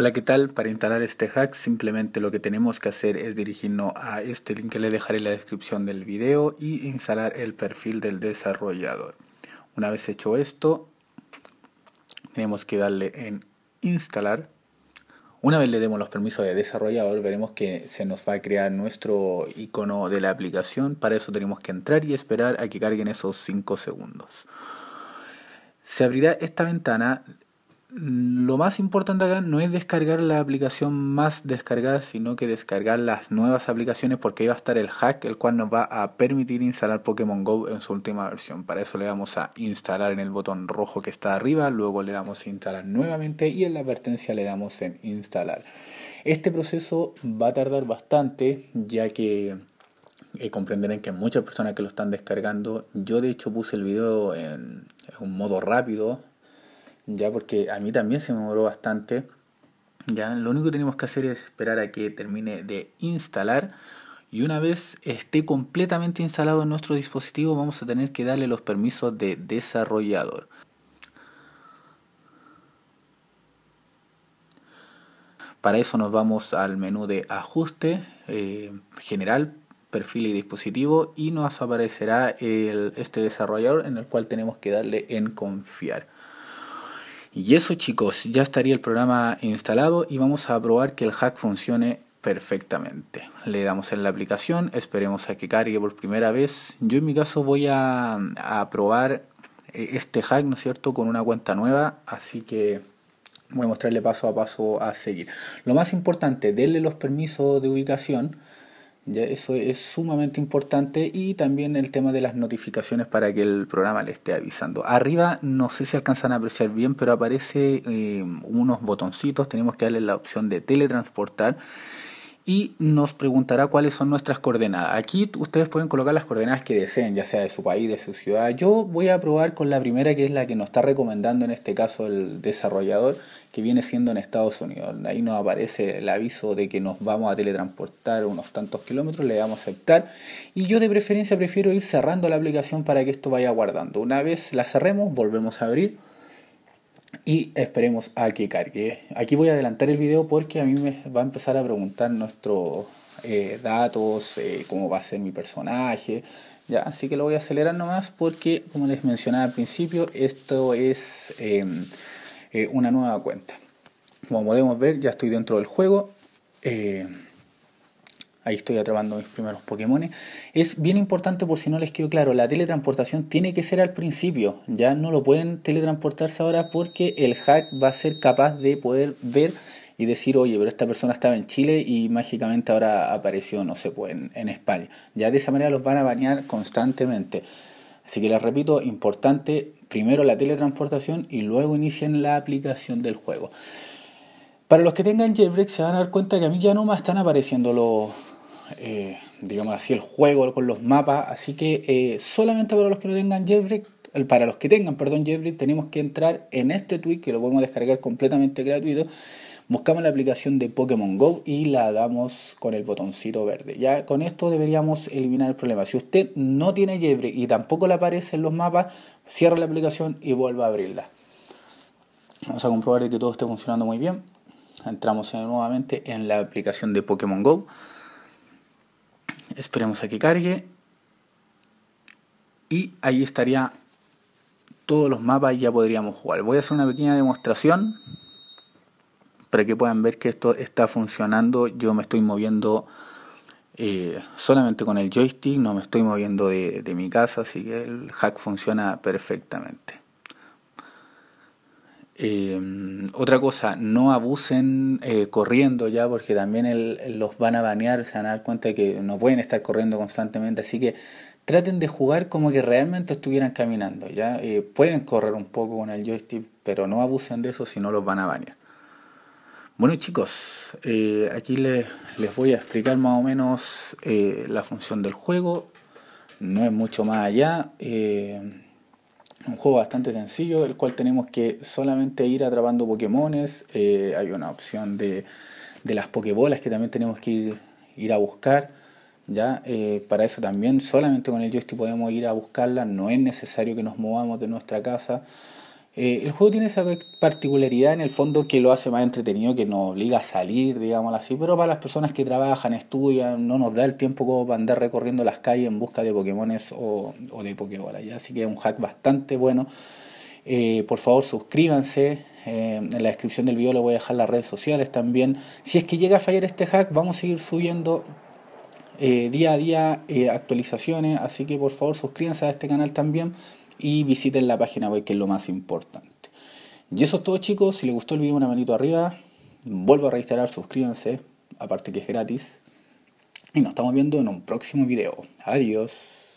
Hola, ¿qué tal? Para instalar este hack simplemente lo que tenemos que hacer es dirigirnos a este link que le dejaré en la descripción del video y instalar el perfil del desarrollador. Una vez hecho esto, tenemos que darle en instalar. Una vez le demos los permisos de desarrollador, veremos que se nos va a crear nuestro icono de la aplicación. Para eso tenemos que entrar y esperar a que carguen esos 5 segundos. Se abrirá esta ventana lo más importante acá no es descargar la aplicación más descargada, sino que descargar las nuevas aplicaciones porque ahí va a estar el hack, el cual nos va a permitir instalar Pokémon Go en su última versión. Para eso le damos a instalar en el botón rojo que está arriba, luego le damos a instalar nuevamente y en la advertencia le damos en instalar. Este proceso va a tardar bastante ya que eh, comprenderán que muchas personas que lo están descargando, yo de hecho puse el video en un modo rápido ya porque a mí también se me demoró bastante. Ya lo único que tenemos que hacer es esperar a que termine de instalar y una vez esté completamente instalado en nuestro dispositivo vamos a tener que darle los permisos de desarrollador. Para eso nos vamos al menú de ajuste eh, general, perfil y dispositivo y nos aparecerá este desarrollador en el cual tenemos que darle en confiar. Y eso chicos, ya estaría el programa instalado y vamos a probar que el hack funcione perfectamente. Le damos en la aplicación, esperemos a que cargue por primera vez. Yo en mi caso voy a, probar eh, este hack, ¿no es cierto?, con una cuenta nueva, así que voy a mostrarle paso a paso a seguir. Lo más importante, denle los permisos de ubicación ya eso es sumamente importante y también el tema de las notificaciones para que el programa le esté avisando. Arriba no sé si alcanzan a apreciar bien, pero aparece eh, unos botoncitos, tenemos que darle la opción de teletransportar y nos preguntará cuáles son nuestras coordenadas. Aquí ustedes pueden colocar las coordenadas que deseen, ya sea de su país, de su ciudad. Yo voy a probar con la primera, que es la que nos está recomendando en este caso el desarrollador, que viene siendo en Estados Unidos. Ahí nos aparece el aviso de que nos vamos a teletransportar unos tantos kilómetros, le damos a aceptar. Y yo de preferencia prefiero ir cerrando la aplicación para que esto vaya guardando. Una vez la cerremos, volvemos a abrir y esperemos a que cargue. Aquí voy a adelantar el video porque a mí me va a empezar a preguntar nuestros eh, datos, eh, cómo va a ser mi personaje. Ya, así que lo voy a acelerar nomás porque, como les mencionaba al principio, esto es em, eh, una nueva cuenta. Como podemos ver, ya estoy dentro del juego ahí estoy atrapando mis primeros Pokémon. Es bien importante, por si no les quedó claro, la teletransportación tiene que ser al principio. Ya no lo pueden teletransportarse ahora porque el hack va a ser capaz de poder ver y decir, oye, pero esta persona estaba en Chile y mágicamente ahora apareció, no sé, pues, en, España. Ya de esa manera los van a bañar constantemente. Así que les repito, importante primero la teletransportación y luego inician la aplicación del juego. Para los que tengan jailbreak se van a dar cuenta que a mí ya no me están apareciendo los, eh, digamos así, el juego con los mapas. Así que eh, solamente para los que no tengan Jailbreak, eh, para los que tengan, perdón, Jailbreak, tenemos que entrar en este tweet que lo podemos descargar completamente gratuito. Buscamos la aplicación de Pokémon Go y la damos con el botoncito verde. Ya con esto deberíamos eliminar el problema. Si usted no tiene Jailbreak y tampoco le aparece en los mapas, cierra la aplicación y vuelva a abrirla. Vamos a comprobar que todo esté funcionando muy bien. Entramos nuevamente en la aplicación de Pokémon Go esperemos a que cargue y ahí estaría todos los mapas y ya podríamos jugar. Voy a hacer una pequeña demostración para que puedan ver que esto está funcionando. Yo me estoy moviendo eh, solamente con el joystick, no me estoy moviendo de mi casa, así que el hack funciona perfectamente. Em, otra cosa, no abusen eh, corriendo ya, porque también los van a banear, se van a dar cuenta de que no pueden estar corriendo constantemente, así que traten de jugar como que realmente estuvieran caminando, ya eh, pueden correr un poco con el joystick, pero no abusen de eso si no los van a banear. Bueno chicos, eh, aquí les, les voy a explicar más o menos la función del juego, no es mucho más allá un juego bastante sencillo, el cual tenemos que solamente ir atrapando Pokémones. Eh, hay una opción de, de, las pokebolas que también tenemos que ir, ir a buscar. ¿ya? Eh, para eso también solamente con el joystick podemos ir a buscarlas. No es necesario que nos movamos de nuestra casa. Eh, el juego tiene esa particularidad en el fondo que lo hace más entretenido, que nos obliga a salir, digámoslo así, pero para las personas que trabajan, estudian, no nos da el tiempo como para andar recorriendo las calles en busca de Pokémones o, de Pokébola. Así que es un hack bastante bueno. Eh, por favor, suscríbanse. Eh, en la descripción del video les voy a dejar las redes sociales también. Si es que llega a fallar este hack, vamos a seguir subiendo día a día actualizaciones. Así que por favor, suscríbanse a este canal también y visiten la página web que es lo más importante. Y eso es todo chicos, si les gustó el video una manito arriba, vuelvo a reiterar, suscríbanse, aparte que es gratis. Y nos estamos viendo en un próximo video. Adiós.